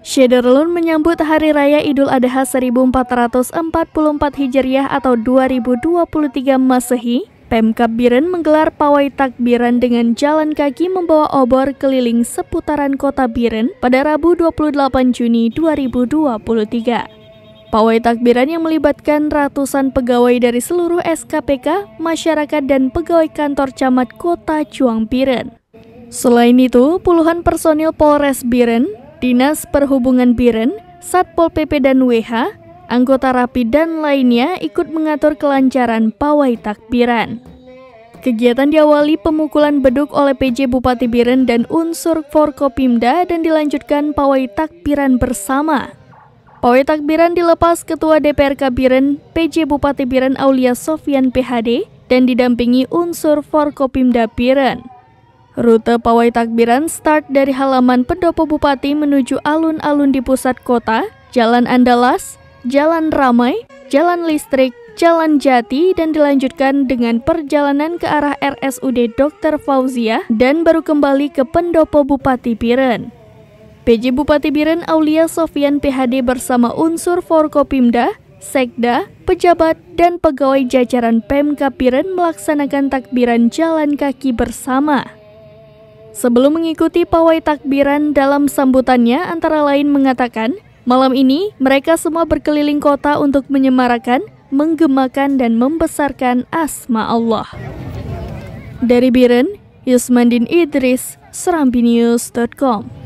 Syederlun menyambut Hari Raya Idul Adha 1444 Hijriah atau 2023 Masehi, Pemkab Biren menggelar pawai takbiran dengan jalan kaki membawa obor keliling seputaran kota Biren pada Rabu 28 Juni 2023. Pawai takbiran yang melibatkan ratusan pegawai dari seluruh SKPK, masyarakat, dan pegawai kantor camat kota Juang Biren. Selain itu, puluhan personil Polres Biren, Dinas Perhubungan Biren, Satpol PP dan WH, anggota Rapi dan lainnya ikut mengatur kelancaran pawai takbiran. Kegiatan diawali pemukulan beduk oleh PJ Bupati Biren dan unsur Forkopimda dan dilanjutkan pawai takbiran bersama. Pawai takbiran dilepas Ketua DPRK Biren, PJ Bupati Biren Aulia Sofian PHD, dan didampingi unsur Forkopimda Biren. Rute pawai takbiran start dari halaman pendopo bupati menuju alun-alun di pusat kota, Jalan Andalas, Jalan Ramai, Jalan Listrik, Jalan Jati dan dilanjutkan dengan perjalanan ke arah RSUD Dr. Fauzia dan baru kembali ke pendopo Bupati Biren. PJ Bupati Biren Aulia Sofian PHD bersama unsur Forkopimda, Sekda, pejabat, dan pegawai jajaran Pemkab Biren melaksanakan takbiran jalan kaki bersama. Sebelum mengikuti pawai takbiran dalam sambutannya antara lain mengatakan, malam ini mereka semua berkeliling kota untuk menyemarakan, menggemakan dan membesarkan asma Allah. Dari Biren, Yusmandin Idris, SerambiNews.com.